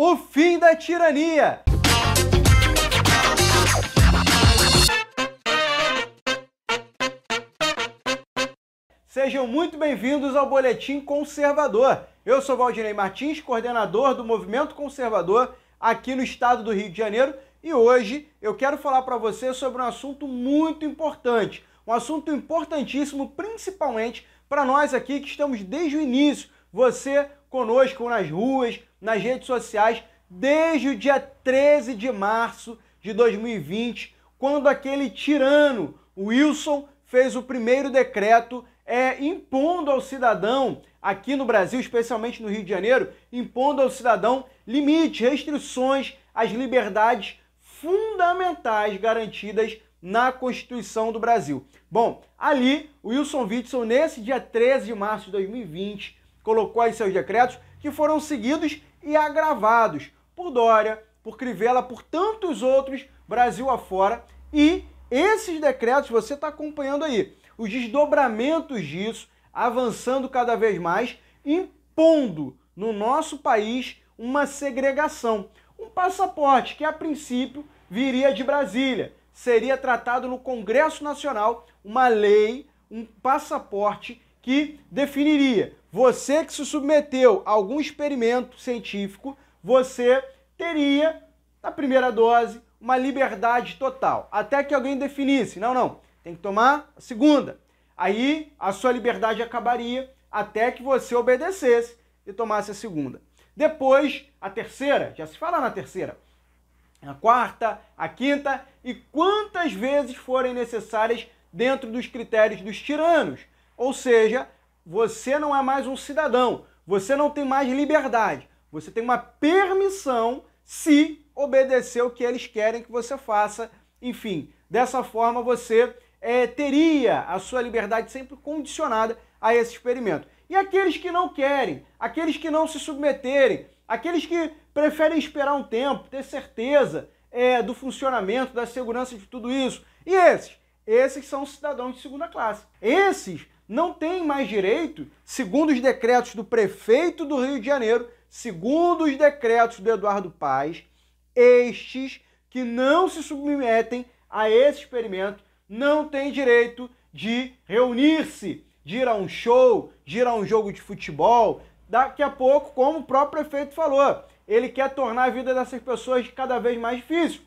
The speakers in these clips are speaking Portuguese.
O fim da tirania! Sejam muito bem-vindos ao Boletim Conservador. Eu sou Valdinei Martins, coordenador do Movimento Conservador aqui no estado do Rio de Janeiro, e hoje eu quero falar para você sobre um assunto muito importante, um assunto importantíssimo, principalmente para nós aqui que estamos desde o início você conosco nas ruas, nas redes sociais, desde o dia 13 de março de 2020, quando aquele tirano Wilson fez o primeiro decreto é, impondo ao cidadão, aqui no Brasil, especialmente no Rio de Janeiro, impondo ao cidadão limites, restrições às liberdades fundamentais garantidas na Constituição do Brasil. Bom, ali, Wilson Witson, nesse dia 13 de março de 2020, colocou aí seus decretos que foram seguidos e agravados por Dória, por Crivella, por tantos outros Brasil afora. E esses decretos você está acompanhando aí. Os desdobramentos disso avançando cada vez mais, impondo no nosso país uma segregação. Um passaporte que, a princípio, viria de Brasília. Seria tratado no Congresso Nacional uma lei, um passaporte que definiria você que se submeteu a algum experimento científico, você teria, na primeira dose, uma liberdade total. Até que alguém definisse: não, não, tem que tomar a segunda. Aí a sua liberdade acabaria até que você obedecesse e tomasse a segunda. Depois, a terceira, já se fala na terceira, a quarta, a quinta e quantas vezes forem necessárias dentro dos critérios dos tiranos. Ou seja, você não é mais um cidadão, você não tem mais liberdade, você tem uma permissão se obedecer o que eles querem que você faça. Enfim, dessa forma você é, teria a sua liberdade sempre condicionada a esse experimento. E aqueles que não querem, aqueles que não se submeterem, aqueles que preferem esperar um tempo, ter certeza é, do funcionamento, da segurança de tudo isso. E esses? Esses são cidadãos de segunda classe. Esses não tem mais direito, segundo os decretos do prefeito do Rio de Janeiro, segundo os decretos do Eduardo Paes, estes que não se submetem a esse experimento não têm direito de reunir-se, de ir a um show, de ir a um jogo de futebol. Daqui a pouco, como o próprio prefeito falou, ele quer tornar a vida dessas pessoas cada vez mais difícil.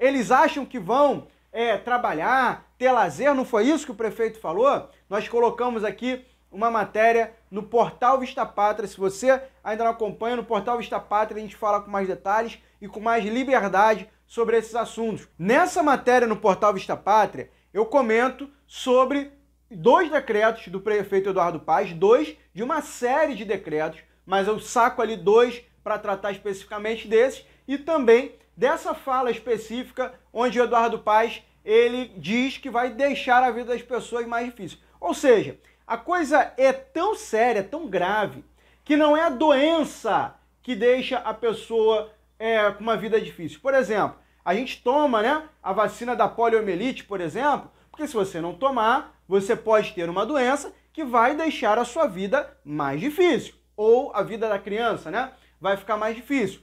Eles acham que vão é, trabalhar, ter lazer, não foi isso que o prefeito falou? Nós colocamos aqui uma matéria no portal Vista Pátria. Se você ainda não acompanha, no portal Vista Pátria a gente fala com mais detalhes e com mais liberdade sobre esses assuntos. Nessa matéria no portal Vista Pátria, eu comento sobre dois decretos do prefeito Eduardo Paz, dois de uma série de decretos, mas eu saco ali dois para tratar especificamente desses e também dessa fala específica onde o Eduardo Paz ele diz que vai deixar a vida das pessoas mais difícil. Ou seja, a coisa é tão séria, tão grave, que não é a doença que deixa a pessoa é, com uma vida difícil. Por exemplo, a gente toma né, a vacina da poliomielite, por exemplo, porque se você não tomar, você pode ter uma doença que vai deixar a sua vida mais difícil. Ou a vida da criança, né? Vai ficar mais difícil.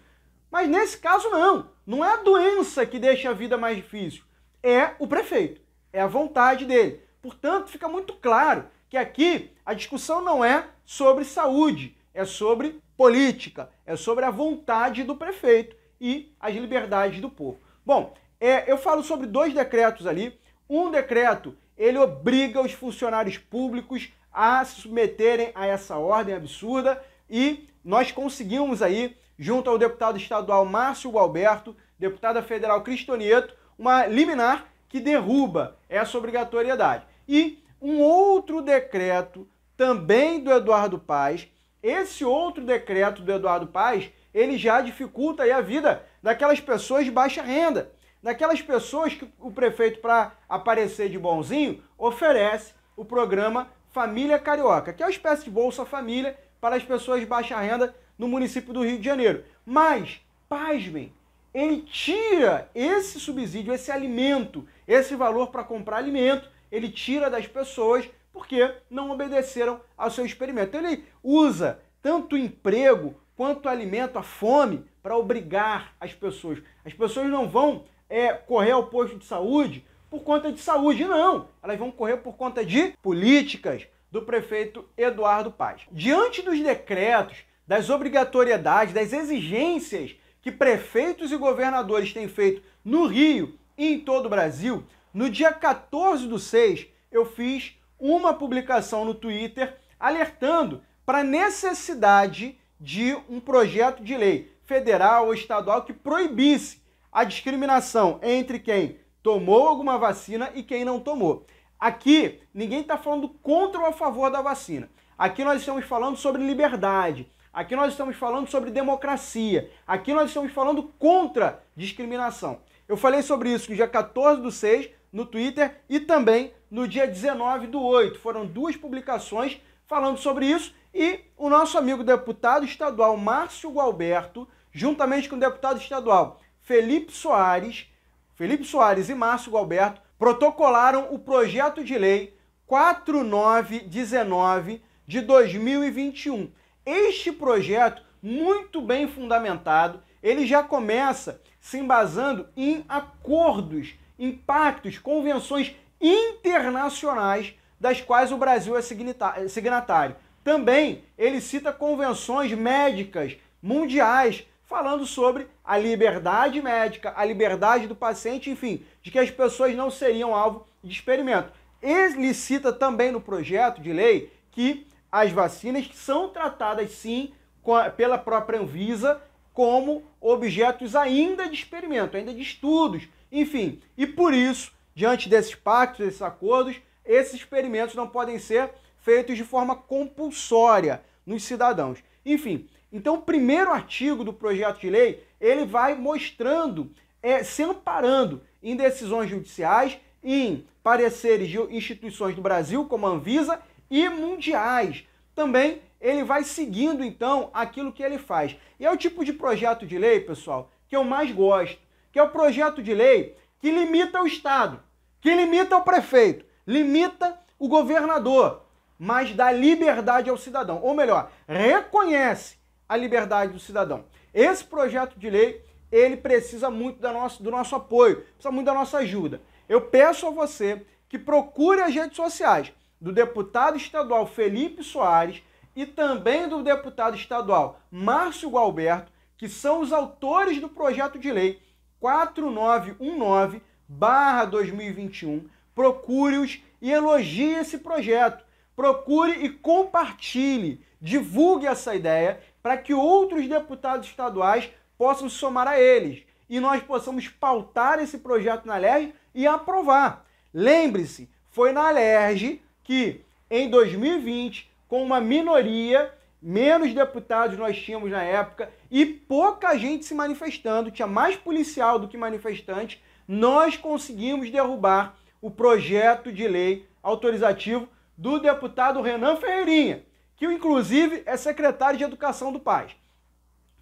Mas nesse caso, não. Não é a doença que deixa a vida mais difícil é o prefeito, é a vontade dele. Portanto, fica muito claro que aqui a discussão não é sobre saúde, é sobre política, é sobre a vontade do prefeito e as liberdades do povo. Bom, é, eu falo sobre dois decretos ali. Um decreto ele obriga os funcionários públicos a se submeterem a essa ordem absurda e nós conseguimos aí, junto ao deputado estadual Márcio Gualberto, deputada federal Cristonieto, uma liminar que derruba essa obrigatoriedade. E um outro decreto também do Eduardo Paes, esse outro decreto do Eduardo Paes, ele já dificulta a vida daquelas pessoas de baixa renda, daquelas pessoas que o prefeito, para aparecer de bonzinho, oferece o programa Família Carioca, que é uma espécie de Bolsa Família para as pessoas de baixa renda no município do Rio de Janeiro. Mas, pasmem, ele tira esse subsídio, esse alimento, esse valor para comprar alimento, ele tira das pessoas porque não obedeceram ao seu experimento. Então, ele usa tanto o emprego quanto o alimento, a fome, para obrigar as pessoas. As pessoas não vão é, correr ao posto de saúde por conta de saúde, não. Elas vão correr por conta de políticas do prefeito Eduardo Paz. Diante dos decretos, das obrigatoriedades, das exigências que prefeitos e governadores têm feito no Rio e em todo o Brasil, no dia 14 do 6, eu fiz uma publicação no Twitter alertando para a necessidade de um projeto de lei federal ou estadual que proibisse a discriminação entre quem tomou alguma vacina e quem não tomou. Aqui, ninguém está falando contra ou a favor da vacina. Aqui nós estamos falando sobre liberdade, Aqui nós estamos falando sobre democracia. Aqui nós estamos falando contra discriminação. Eu falei sobre isso no dia 14 do 6 no Twitter e também no dia 19 do 8. Foram duas publicações falando sobre isso e o nosso amigo deputado estadual Márcio Gualberto, juntamente com o deputado estadual Felipe Soares, Felipe Soares e Márcio Gualberto protocolaram o projeto de lei 4919 de 2021, este projeto, muito bem fundamentado, ele já começa se embasando em acordos, em pactos, convenções internacionais das quais o Brasil é, é signatário. Também ele cita convenções médicas mundiais falando sobre a liberdade médica, a liberdade do paciente, enfim, de que as pessoas não seriam alvo de experimento. Ele cita também no projeto de lei que as vacinas que são tratadas sim a, pela própria Anvisa como objetos ainda de experimento, ainda de estudos, enfim. E por isso, diante desses pactos, desses acordos, esses experimentos não podem ser feitos de forma compulsória nos cidadãos. Enfim, então o primeiro artigo do projeto de lei, ele vai mostrando, é, se amparando em decisões judiciais, em pareceres de instituições do Brasil, como a Anvisa, e mundiais. Também ele vai seguindo então aquilo que ele faz. E é o tipo de projeto de lei, pessoal, que eu mais gosto, que é o projeto de lei que limita o Estado, que limita o prefeito, limita o governador, mas dá liberdade ao cidadão, ou melhor, reconhece a liberdade do cidadão. Esse projeto de lei, ele precisa muito da nossa do nosso apoio, precisa muito da nossa ajuda. Eu peço a você que procure as redes sociais do deputado estadual Felipe Soares e também do deputado estadual Márcio Gualberto, que são os autores do projeto de lei 4919-2021. Procure-os e elogie esse projeto. Procure e compartilhe, divulgue essa ideia para que outros deputados estaduais possam somar a eles e nós possamos pautar esse projeto na LERJ e aprovar. Lembre-se, foi na LERJ que em 2020, com uma minoria, menos deputados nós tínhamos na época e pouca gente se manifestando, tinha mais policial do que manifestante, nós conseguimos derrubar o projeto de lei autorizativo do deputado Renan Ferreirinha, que inclusive é secretário de Educação do Paz.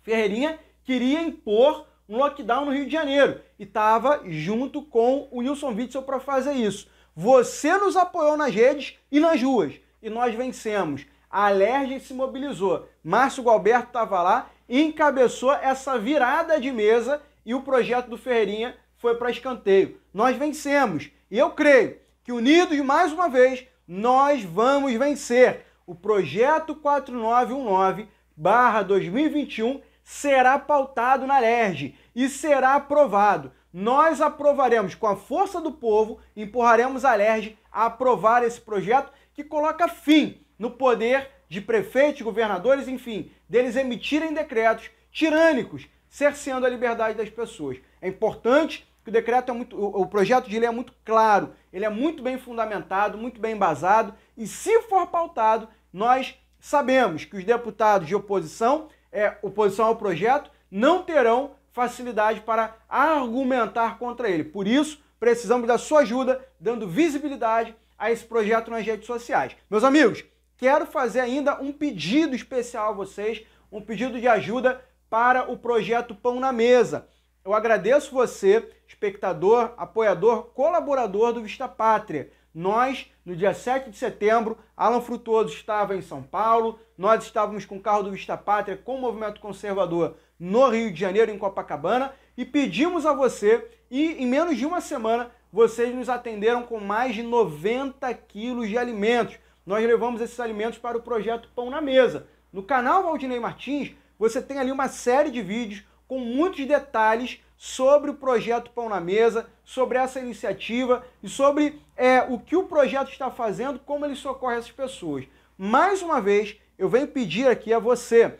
Ferreirinha queria impor um lockdown no Rio de Janeiro e estava junto com o Wilson Witzel para fazer isso. Você nos apoiou nas redes e nas ruas. E nós vencemos. A LERJ se mobilizou. Márcio Galberto estava lá e encabeçou essa virada de mesa e o projeto do Ferreirinha foi para escanteio. Nós vencemos. E eu creio que unidos mais uma vez, nós vamos vencer. O projeto 4919/2021 será pautado na LERJ e será aprovado nós aprovaremos com a força do povo, empurraremos a LERJ a aprovar esse projeto que coloca fim no poder de prefeitos, governadores, enfim, deles emitirem decretos tirânicos, cerceando a liberdade das pessoas. É importante que o decreto é muito, o projeto de lei é muito claro, ele é muito bem fundamentado, muito bem embasado e se for pautado, nós sabemos que os deputados de oposição, é, oposição ao projeto, não terão facilidade para argumentar contra ele. Por isso, precisamos da sua ajuda, dando visibilidade a esse projeto nas redes sociais. Meus amigos, quero fazer ainda um pedido especial a vocês, um pedido de ajuda para o projeto Pão na Mesa. Eu agradeço você, espectador, apoiador, colaborador do Vista Pátria. Nós, no dia 7 de setembro, Alan Frutuoso estava em São Paulo, nós estávamos com o carro do Vista Pátria com o movimento conservador no Rio de Janeiro, em Copacabana, e pedimos a você, e em menos de uma semana, vocês nos atenderam com mais de 90 quilos de alimentos. Nós levamos esses alimentos para o projeto Pão na Mesa. No canal Valdinei Martins, você tem ali uma série de vídeos com muitos detalhes sobre o projeto Pão na Mesa, sobre essa iniciativa e sobre é, o que o projeto está fazendo, como ele socorre essas pessoas. Mais uma vez, eu venho pedir aqui a você,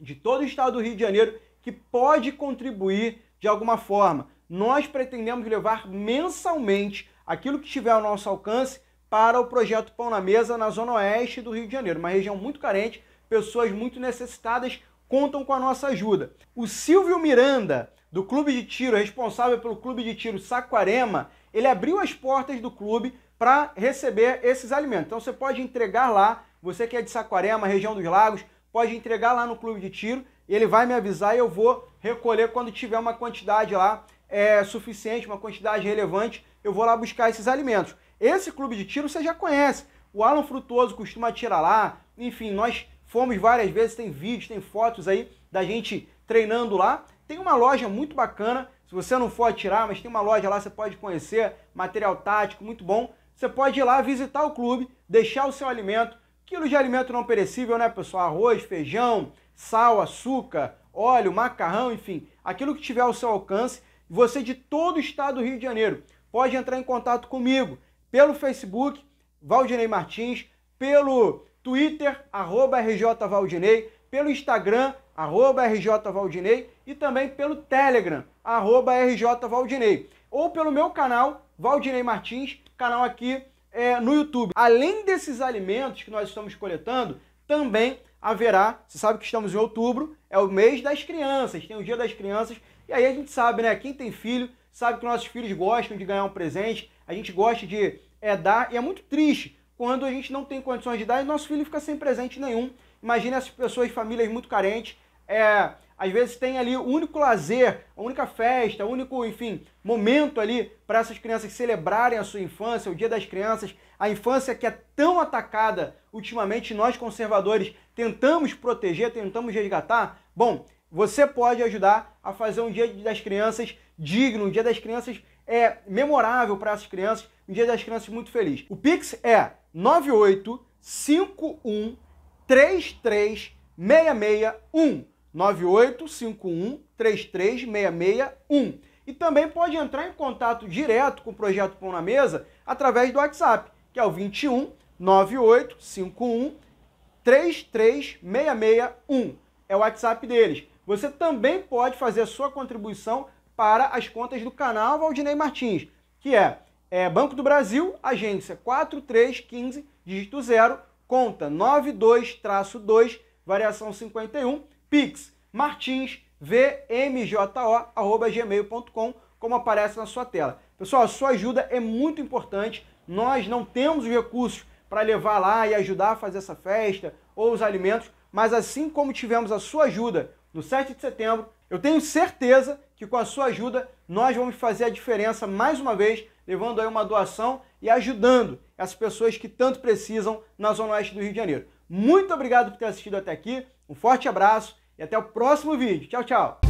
de todo o estado do Rio de Janeiro, que pode contribuir de alguma forma. Nós pretendemos levar mensalmente aquilo que tiver ao nosso alcance para o projeto Pão na Mesa na Zona Oeste do Rio de Janeiro, uma região muito carente, pessoas muito necessitadas contam com a nossa ajuda. O Silvio Miranda, do clube de tiro, responsável pelo clube de tiro Saquarema, ele abriu as portas do clube para receber esses alimentos. Então você pode entregar lá, você que é de Saquarema, região dos lagos, pode entregar lá no clube de tiro, ele vai me avisar e eu vou recolher quando tiver uma quantidade lá é, suficiente, uma quantidade relevante, eu vou lá buscar esses alimentos. Esse clube de tiro você já conhece, o Alan Frutuoso costuma atirar lá, enfim, nós Fomos várias vezes, tem vídeos, tem fotos aí da gente treinando lá. Tem uma loja muito bacana, se você não for atirar, mas tem uma loja lá, você pode conhecer, material tático muito bom. Você pode ir lá visitar o clube, deixar o seu alimento, quilo de alimento não perecível, né, pessoal? Arroz, feijão, sal, açúcar, óleo, macarrão, enfim, aquilo que tiver ao seu alcance. Você de todo o estado do Rio de Janeiro pode entrar em contato comigo pelo Facebook, Valdinei Martins, pelo Twitter, arroba RJValdinei, pelo Instagram, arroba RJValdinei e também pelo Telegram, arroba RJValdinei. Ou pelo meu canal, Valdinei Martins, canal aqui é, no YouTube. Além desses alimentos que nós estamos coletando, também haverá, você sabe que estamos em outubro, é o mês das crianças, tem o dia das crianças, e aí a gente sabe, né, quem tem filho, sabe que nossos filhos gostam de ganhar um presente, a gente gosta de é, dar, e é muito triste quando a gente não tem condições de dar e nosso filho fica sem presente nenhum. Imagina essas pessoas, famílias muito carentes, é, às vezes tem ali o único lazer, a única festa, o único, enfim, momento ali para essas crianças celebrarem a sua infância, o Dia das Crianças, a infância que é tão atacada ultimamente, nós conservadores tentamos proteger, tentamos resgatar. Bom, você pode ajudar a fazer um Dia das Crianças digno, um Dia das Crianças é, memorável para essas crianças, um dia das crianças muito feliz. O Pix é 985133661. 985133661. E também pode entrar em contato direto com o Projeto Pão na Mesa através do WhatsApp, que é o 21 9851 33661. É o WhatsApp deles. Você também pode fazer a sua contribuição para as contas do canal Valdinei Martins, que é, é Banco do Brasil, agência 4315, dígito 0, conta 92-2, variação 51, Pix Martins vmjo@gmail.com, como aparece na sua tela. Pessoal, a sua ajuda é muito importante. Nós não temos os recursos para levar lá e ajudar a fazer essa festa ou os alimentos, mas assim como tivemos a sua ajuda no 7 de setembro, eu tenho certeza que com a sua ajuda nós vamos fazer a diferença mais uma vez, levando aí uma doação e ajudando as pessoas que tanto precisam na Zona Oeste do Rio de Janeiro. Muito obrigado por ter assistido até aqui, um forte abraço e até o próximo vídeo. Tchau, tchau!